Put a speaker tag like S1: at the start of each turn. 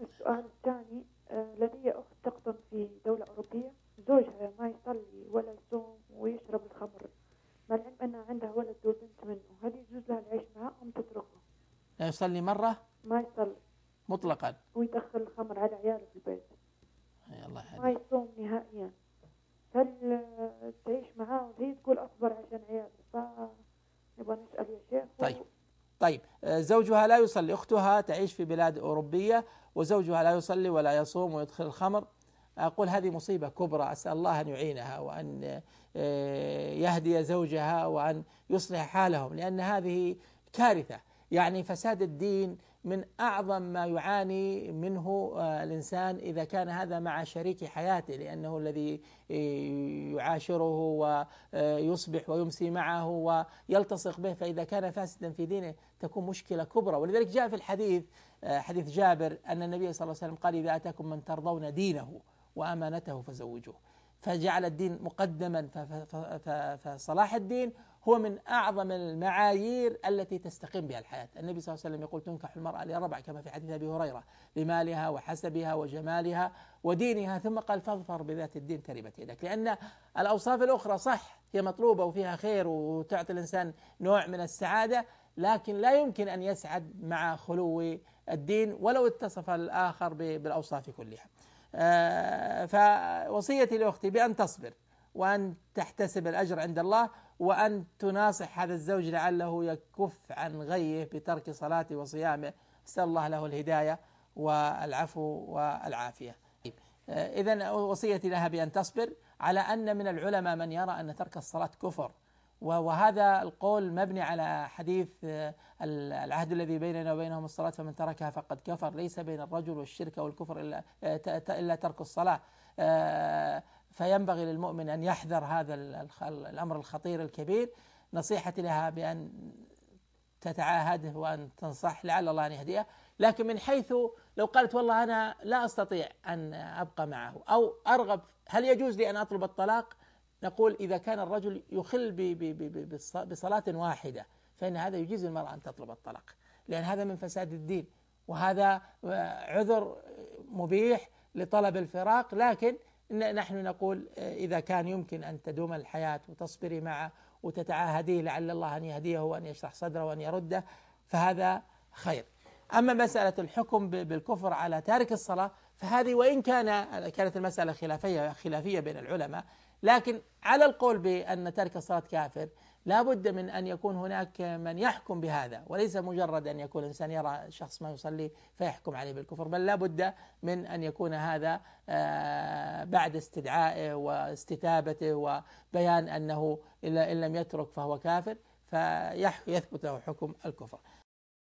S1: السؤال الثاني آه، لدي أخت تقطن في دولة أوروبية زوجها ما يصلي ولا يصوم ويشرب الخمر مع العلم أنها عندها ولد وبنت منه هل يجوز لها العيش معه أم تتركه؟
S2: لا يصلي مرة؟ ما يصلي مطلقا
S1: ويدخل الخمر على عياله في
S2: البيت يا الله
S1: ما يصوم نهائيا هل تعيش معاه وهي
S2: طيب آه، زوجها لا يصلي اختها تعيش في بلاد اوروبيه وزوجها لا يصلي ولا يصوم ويدخل الخمر اقول هذه مصيبه كبرى اسال الله ان يعينها وان آه، يهدي زوجها وان يصلح حالهم لان هذه كارثه يعني فساد الدين من اعظم ما يعاني منه آه، الانسان اذا كان هذا مع شريك حياته لانه الذي آه، يعاشره ويصبح آه، ويمسي معه ويلتصق به فاذا كان فاسدا في دينه تكون مشكله كبرى ولذلك جاء في الحديث حديث جابر ان النبي صلى الله عليه وسلم قال اذا اتاكم من ترضون دينه وامانته فزوجوه فجعل الدين مقدما فصلاح الدين هو من أعظم المعايير التي تستقيم بها الحياة النبي صلى الله عليه وسلم يقول تنكح المرأة لأربع كما في حديث أبي هريرة لمالها وحسبها وجمالها ودينها ثم قال فاظفر بذات الدين تربت يدك لأن الأوصاف الأخرى صح هي مطلوبة وفيها خير وتعطي الإنسان نوع من السعادة لكن لا يمكن أن يسعد مع خلو الدين ولو اتصف الآخر بالأوصاف كلها آه، فوصيتي لأختي بأن تصبر وأن تحتسب الأجر عند الله وأن تناصح هذا الزوج لعله يكف عن غيه بترك صلاته وصيامه أسأل الله له الهداية والعفو والعافية آه، إذا وصيتي لها بأن تصبر على أن من العلماء من يرى أن ترك الصلاة كفر وهذا القول مبني على حديث آه، العهد الذي بيننا وبينهم الصلاة فمن تركها فقد كفر ليس بين الرجل والشرك والكفر إلا, آه، إلا ترك الصلاة آه، فينبغي للمؤمن أن يحذر هذا الأمر الخطير الكبير نصيحتي لها بأن تتعاهده وأن تنصح لعل الله أن يهديه لكن من حيث لو قالت والله أنا لا أستطيع أن أبقى معه أو أرغب هل يجوز لي أن أطلب الطلاق نقول إذا كان الرجل يخل بصلاة واحدة فإن هذا يجيز المرأة أن تطلب الطلاق لأن هذا من فساد الدين وهذا آه، عذر آه، مبيح لطلب الفراق لكن نحن نقول آه، إذا كان يمكن أن تدوم الحياة وتصبري معه وتتعاهديه لعل الله أن يهديه وأن يشرح صدره وأن يرده فهذا خير أما مسألة الحكم بالكفر على تارك الصلاة فهذه وإن كان كانت المسألة خلافية خلافية بين العلماء لكن على القول بأن تارك الصلاة كافر لا بد من أن يكون هناك من يحكم بهذا وليس مجرد أن يكون الإنسان يرى شخص ما يصلي فيحكم عليه بالكفر بل لا بد من أن يكون هذا آه، بعد استدعائه واستتابته وبيان أنه إن لم يترك فهو كافر فيثبت له حكم الكفر